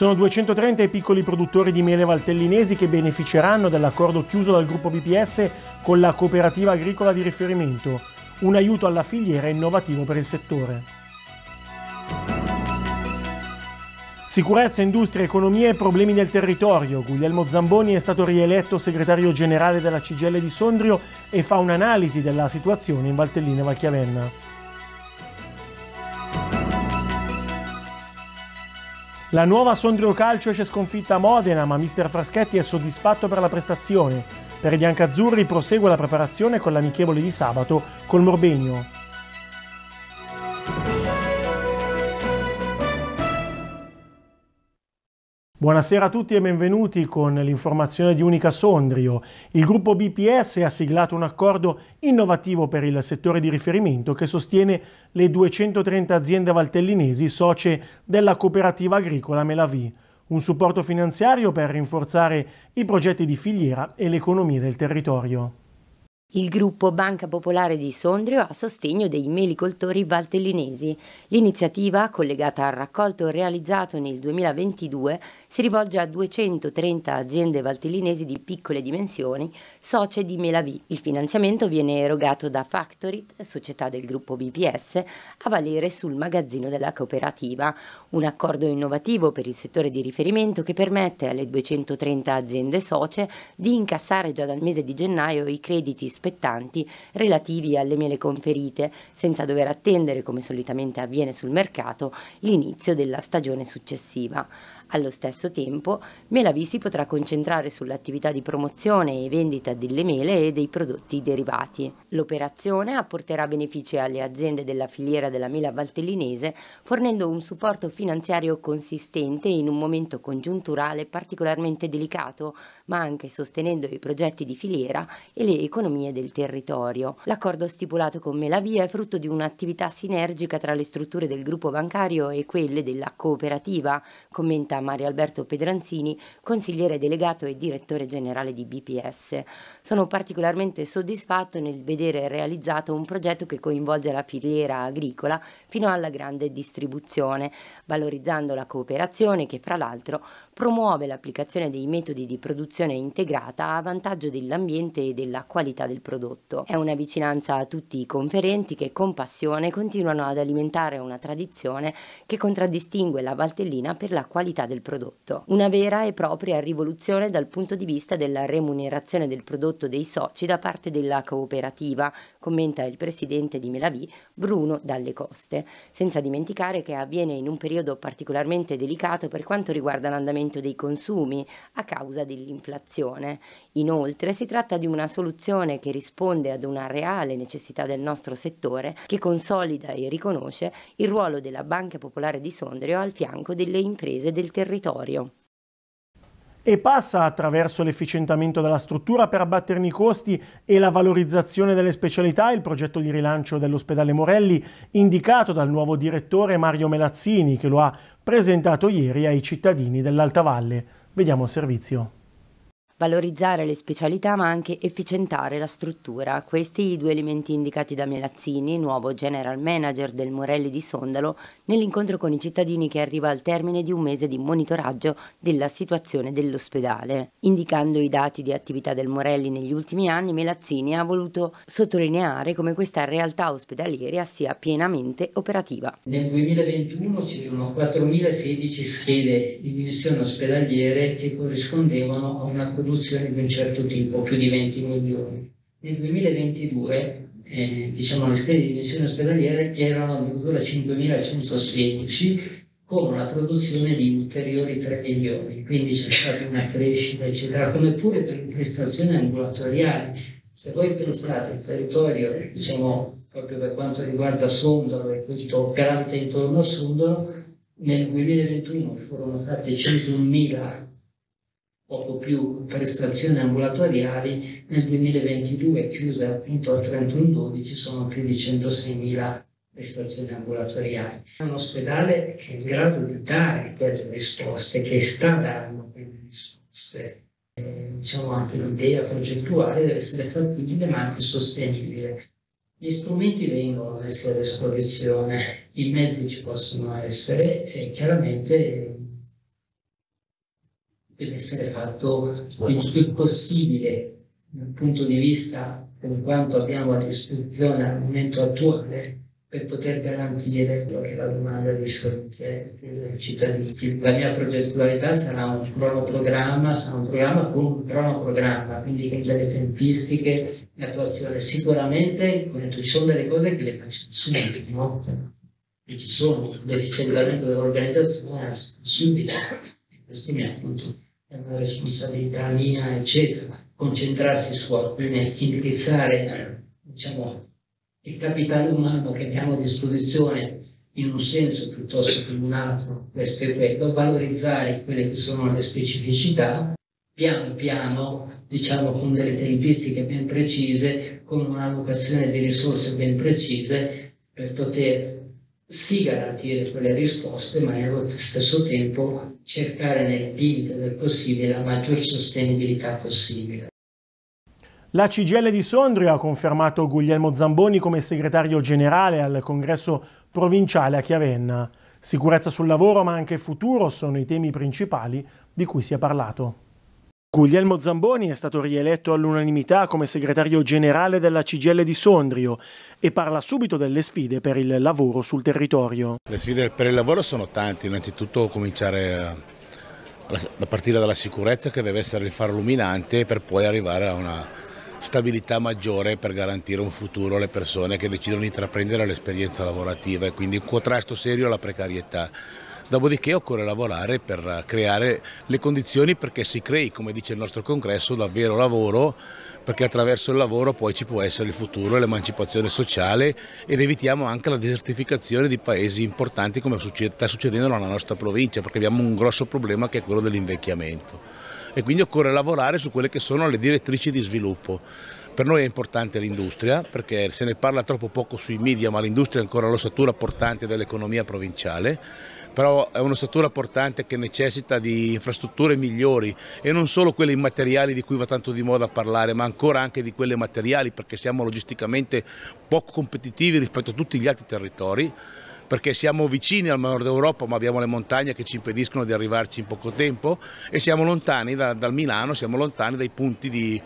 Sono 230 i piccoli produttori di mele valtellinesi che beneficeranno dell'accordo chiuso dal gruppo BPS con la cooperativa agricola di riferimento, un aiuto alla filiera innovativo per il settore. Sicurezza, industria, economia e problemi del territorio. Guglielmo Zamboni è stato rieletto segretario generale della CGL di Sondrio e fa un'analisi della situazione in Valtellina e Valchiavenna. La nuova Sondrio Calcio esce sconfitta a Modena, ma mister Fraschetti è soddisfatto per la prestazione. Per i biancazzurri prosegue la preparazione con l'amichevole di sabato col Morbegno. Buonasera a tutti e benvenuti con l'informazione di Unica Sondrio. Il gruppo BPS ha siglato un accordo innovativo per il settore di riferimento che sostiene le 230 aziende valtellinesi socie della cooperativa agricola Melavi, un supporto finanziario per rinforzare i progetti di filiera e l'economia del territorio. Il gruppo Banca Popolare di Sondrio ha sostegno dei melicoltori valtellinesi. L'iniziativa, collegata al raccolto realizzato nel 2022, si rivolge a 230 aziende valtellinesi di piccole dimensioni, socie di Melavi. Il finanziamento viene erogato da Factorit, società del gruppo BPS, a valere sul magazzino della cooperativa, un accordo innovativo per il settore di riferimento che permette alle 230 aziende socie di incassare già dal mese di gennaio i crediti spettanti relativi alle mele conferite, senza dover attendere, come solitamente avviene sul mercato, l'inizio della stagione successiva. Allo stesso tempo, Melavi si potrà concentrare sull'attività di promozione e vendita delle mele e dei prodotti derivati. L'operazione apporterà benefici alle aziende della filiera della mela valtellinese, fornendo un supporto finanziario consistente in un momento congiunturale particolarmente delicato, ma anche sostenendo i progetti di filiera e le economie del territorio. L'accordo stipulato con Melavi è frutto di un'attività sinergica tra le strutture del gruppo bancario e quelle della cooperativa, commenta Mario Alberto Pedranzini, consigliere delegato e direttore generale di BPS. Sono particolarmente soddisfatto nel vedere realizzato un progetto che coinvolge la filiera agricola fino alla grande distribuzione, valorizzando la cooperazione che fra l'altro promuove l'applicazione dei metodi di produzione integrata a vantaggio dell'ambiente e della qualità del prodotto. È una vicinanza a tutti i conferenti che con passione continuano ad alimentare una tradizione che contraddistingue la Valtellina per la qualità del prodotto. Una vera e propria rivoluzione dal punto di vista della remunerazione del prodotto dei soci da parte della cooperativa, commenta il presidente di Melavì, Bruno Dalle Coste, senza dimenticare che avviene in un periodo particolarmente delicato per quanto riguarda l'andamento aumento dei consumi a causa dell'inflazione. Inoltre si tratta di una soluzione che risponde ad una reale necessità del nostro settore che consolida e riconosce il ruolo della Banca Popolare di Sondrio al fianco delle imprese del territorio e passa attraverso l'efficientamento della struttura per abbatterne i costi e la valorizzazione delle specialità il progetto di rilancio dell'ospedale Morelli indicato dal nuovo direttore Mario Melazzini che lo ha presentato ieri ai cittadini dell'Alta Valle. Vediamo il servizio valorizzare le specialità ma anche efficientare la struttura. Questi i due elementi indicati da Melazzini, nuovo general manager del Morelli di Sondalo, nell'incontro con i cittadini che arriva al termine di un mese di monitoraggio della situazione dell'ospedale. Indicando i dati di attività del Morelli negli ultimi anni, Melazzini ha voluto sottolineare come questa realtà ospedaliera sia pienamente operativa. Nel 2021 c'erano 4.016 schede di dimensione ospedaliere che corrispondevano a una comunità produzioni di un certo tipo, più di 20 milioni. Nel 2022 eh, diciamo, le schede di missioni ospedaliere erano addirittura 5.116 con la produzione di ulteriori 3 milioni, quindi c'è stata una crescita, eccetera, come pure per le ambulatoriale. Se voi pensate al territorio, diciamo, proprio per quanto riguarda Sondolo e questo grande intorno a Sondolo, nel 2021 furono fatte 101.000 poco più prestazioni ambulatoriali, nel 2022 chiuse appunto al 31-12 sono più di 106.000 prestazioni ambulatoriali. un ospedale che è in grado di dare quelle risposte, che sta dando quelle risposte. Eh, diciamo anche l'idea progettuale deve essere fattibile ma anche sostenibile. Gli strumenti vengono messi a disposizione, i mezzi ci possono essere e chiaramente deve essere fatto il più possibile dal punto di vista per quanto abbiamo a disposizione al momento attuale per poter garantire che la domanda di salute dei cittadini. La mia progettualità sarà un cronoprogramma, sarà un programma con un cronoprogramma, quindi delle tempistiche di attuazione. Sicuramente, detto, ci sono delle cose che le faccio subito, no? E ci sono, l'efficientamento dell'organizzazione subito. Questo mi ha appunto è una responsabilità mia, eccetera, concentrarsi su indirizzare diciamo, il capitale umano che abbiamo a disposizione in un senso piuttosto che in un altro, questo e quello, valorizzare quelle che sono le specificità, piano piano, diciamo con delle tempistiche ben precise, con un'allocazione di risorse ben precise per poter sì garantire quelle risposte, ma nello stesso tempo cercare nel limite del possibile la maggior sostenibilità possibile. La CGL di Sondrio ha confermato Guglielmo Zamboni come segretario generale al congresso provinciale a Chiavenna. Sicurezza sul lavoro ma anche futuro sono i temi principali di cui si è parlato. Guglielmo Zamboni è stato rieletto all'unanimità come segretario generale della CGL di Sondrio e parla subito delle sfide per il lavoro sul territorio. Le sfide per il lavoro sono tante, innanzitutto cominciare a, partire dalla sicurezza che deve essere il faro luminante per poi arrivare a una stabilità maggiore per garantire un futuro alle persone che decidono di intraprendere l'esperienza lavorativa e quindi un contrasto serio alla precarietà. Dopodiché occorre lavorare per creare le condizioni perché si crei, come dice il nostro congresso, davvero lavoro, perché attraverso il lavoro poi ci può essere il futuro e l'emancipazione sociale ed evitiamo anche la desertificazione di paesi importanti come sta succedendo nella nostra provincia, perché abbiamo un grosso problema che è quello dell'invecchiamento. E quindi occorre lavorare su quelle che sono le direttrici di sviluppo. Per noi è importante l'industria perché se ne parla troppo poco sui media, ma l'industria è ancora l'ossatura portante dell'economia provinciale però è un'ossatura portante che necessita di infrastrutture migliori e non solo quelle immateriali di cui va tanto di moda parlare, ma ancora anche di quelle materiali perché siamo logisticamente poco competitivi rispetto a tutti gli altri territori perché siamo vicini al nord Europa ma abbiamo le montagne che ci impediscono di arrivarci in poco tempo e siamo lontani da, dal Milano, siamo lontani dai punti di,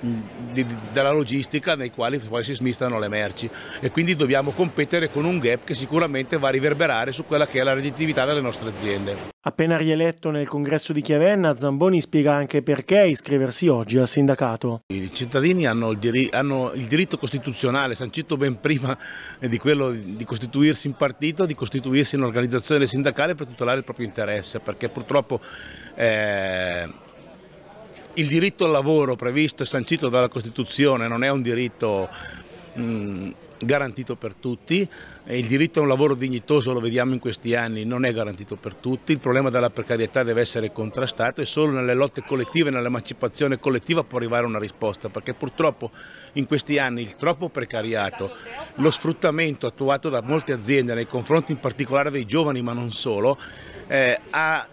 della logistica nei quali poi si smistano le merci e quindi dobbiamo competere con un gap che sicuramente va a riverberare su quella che è la redditività delle nostre aziende. Appena rieletto nel congresso di Chiavenna, Zamboni spiega anche perché iscriversi oggi al sindacato. I cittadini hanno il, dir hanno il diritto costituzionale, sancito ben prima di quello di costituirsi in partito, di costituirsi in organizzazione sindacale per tutelare il proprio interesse, perché purtroppo... Eh, il diritto al lavoro previsto e sancito dalla Costituzione non è un diritto garantito per tutti, il diritto a un lavoro dignitoso lo vediamo in questi anni non è garantito per tutti, il problema della precarietà deve essere contrastato e solo nelle lotte collettive, nell'emancipazione collettiva può arrivare una risposta perché purtroppo in questi anni il troppo precariato, lo sfruttamento attuato da molte aziende nei confronti in particolare dei giovani ma non solo, eh, ha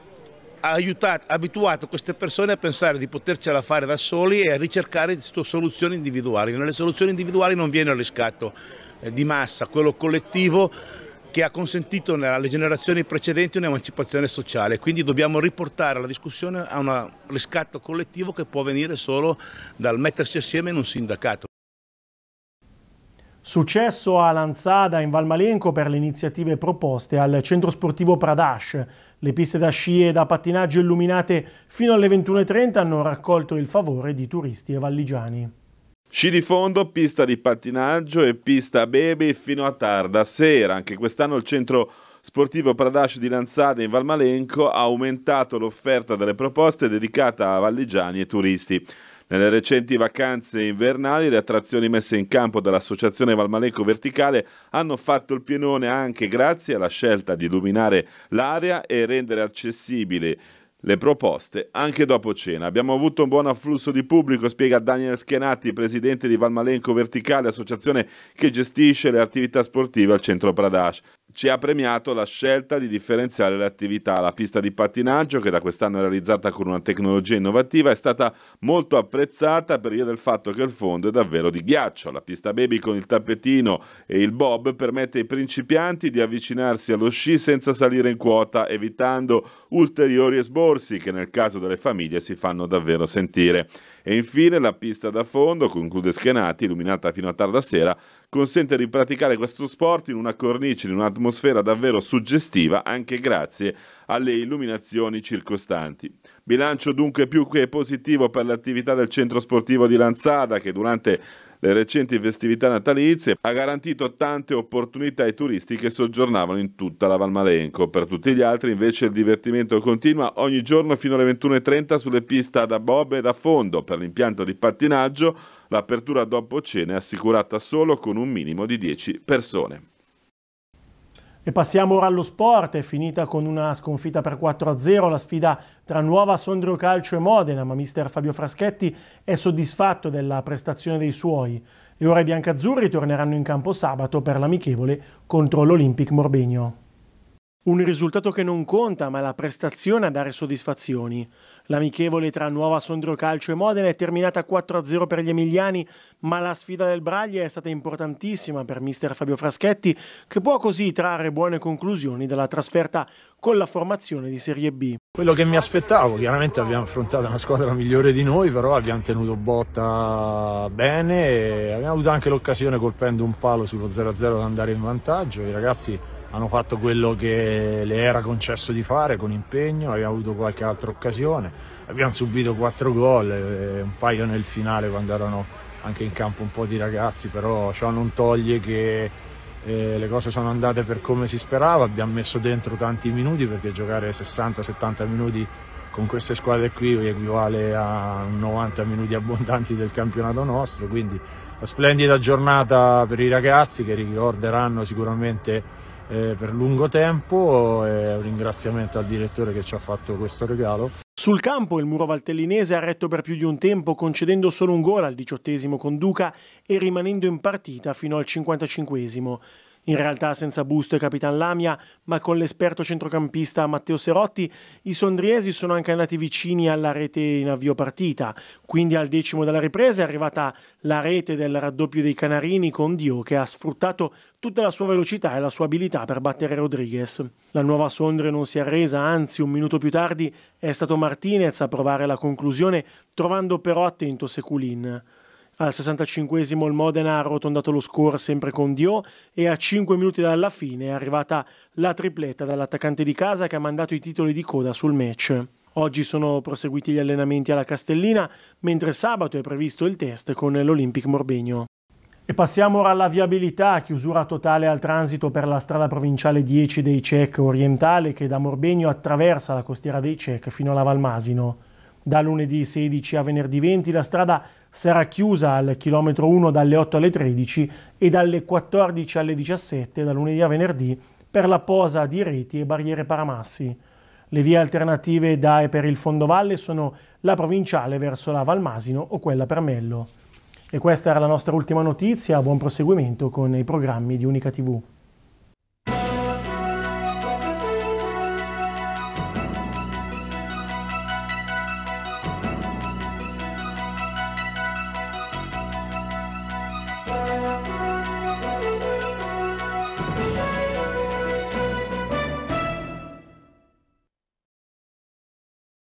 aiutato, abituato queste persone a pensare di potercela fare da soli e a ricercare soluzioni individuali. Nelle soluzioni individuali non viene il riscatto eh, di massa, quello collettivo che ha consentito alle generazioni precedenti un'emancipazione sociale, quindi dobbiamo riportare la discussione a un riscatto collettivo che può venire solo dal mettersi assieme in un sindacato. Successo a Lanzada in Valmalenco per le iniziative proposte al centro sportivo Pradash. Le piste da sci e da pattinaggio illuminate fino alle 21.30 hanno raccolto il favore di turisti e valligiani. Sci di fondo, pista di pattinaggio e pista baby fino a tarda sera. Anche quest'anno il centro sportivo Pradash di Lanzada in Valmalenco ha aumentato l'offerta delle proposte dedicata a valligiani e turisti. Nelle recenti vacanze invernali le attrazioni messe in campo dall'Associazione Valmaleco Verticale hanno fatto il pienone anche grazie alla scelta di illuminare l'area e rendere accessibile le proposte anche dopo cena. Abbiamo avuto un buon afflusso di pubblico, spiega Daniel Schenati, presidente di Valmalenco Verticale, associazione che gestisce le attività sportive al centro Pradash ci ha premiato la scelta di differenziare le attività. La pista di pattinaggio, che da quest'anno è realizzata con una tecnologia innovativa, è stata molto apprezzata per via del fatto che il fondo è davvero di ghiaccio. La pista baby con il tappetino e il bob permette ai principianti di avvicinarsi allo sci senza salire in quota, evitando ulteriori esborsi che nel caso delle famiglie si fanno davvero sentire. E infine la pista da fondo, conclude Schianati, illuminata fino a tarda sera, consente di praticare questo sport in una cornice, in un'atmosfera davvero suggestiva, anche grazie alle illuminazioni circostanti. Bilancio dunque più che positivo per l'attività del centro sportivo di Lanzada, che durante le recenti festività natalizie, ha garantito tante opportunità ai turisti che soggiornavano in tutta la Valmalenco. Per tutti gli altri invece il divertimento continua ogni giorno fino alle 21.30 sulle piste da bob e da fondo. Per l'impianto di pattinaggio l'apertura dopo cena è assicurata solo con un minimo di 10 persone. E passiamo ora allo sport, è finita con una sconfitta per 4-0 la sfida tra Nuova Sondrio Calcio e Modena, ma mister Fabio Fraschetti è soddisfatto della prestazione dei suoi. E ora i biancazzurri torneranno in campo sabato per l'amichevole contro l'Olympic Morbegno. Un risultato che non conta, ma la prestazione a dare soddisfazioni. L'amichevole tra Nuova Sondrio Calcio e Modena è terminata 4-0 per gli emiliani, ma la sfida del Braglia è stata importantissima per mister Fabio Fraschetti, che può così trarre buone conclusioni dalla trasferta con la formazione di Serie B. Quello che mi aspettavo, chiaramente abbiamo affrontato una squadra migliore di noi, però abbiamo tenuto botta bene, e abbiamo avuto anche l'occasione colpendo un palo sullo 0-0 ad andare in vantaggio, i ragazzi hanno fatto quello che le era concesso di fare con impegno, abbiamo avuto qualche altra occasione, abbiamo subito quattro gol, eh, un paio nel finale quando erano anche in campo un po' di ragazzi, però ciò non toglie che eh, le cose sono andate per come si sperava, abbiamo messo dentro tanti minuti perché giocare 60-70 minuti con queste squadre qui equivale a 90 minuti abbondanti del campionato nostro, quindi una splendida giornata per i ragazzi che ricorderanno sicuramente eh, per lungo tempo e eh, un ringraziamento al direttore che ci ha fatto questo regalo. Sul campo il muro valtellinese ha retto per più di un tempo concedendo solo un gol al diciottesimo con Duca e rimanendo in partita fino al cinquantacinquesimo. In realtà senza Busto e Capitan Lamia, ma con l'esperto centrocampista Matteo Serotti, i sondriesi sono anche andati vicini alla rete in avvio partita. Quindi al decimo della ripresa è arrivata la rete del raddoppio dei Canarini con Dio che ha sfruttato tutta la sua velocità e la sua abilità per battere Rodriguez. La nuova Sondre non si è arresa, anzi un minuto più tardi è stato Martinez a provare la conclusione, trovando però attento Seculin. Al 65esimo il Modena ha arrotondato lo score sempre con Dio e a 5 minuti dalla fine è arrivata la tripletta dall'attaccante di casa che ha mandato i titoli di coda sul match. Oggi sono proseguiti gli allenamenti alla Castellina, mentre sabato è previsto il test con l'Olympic Morbegno. E passiamo ora alla viabilità, chiusura totale al transito per la strada provinciale 10 dei CEC orientale che da Morbegno attraversa la costiera dei CEC fino alla Valmasino. Da lunedì 16 a venerdì 20 la strada sarà chiusa al chilometro 1 dalle 8 alle 13 e dalle 14 alle 17 da lunedì a venerdì per la posa di reti e barriere paramassi. Le vie alternative da e per il fondovalle sono la provinciale verso la Valmasino o quella per Mello. E questa era la nostra ultima notizia, buon proseguimento con i programmi di Unica TV.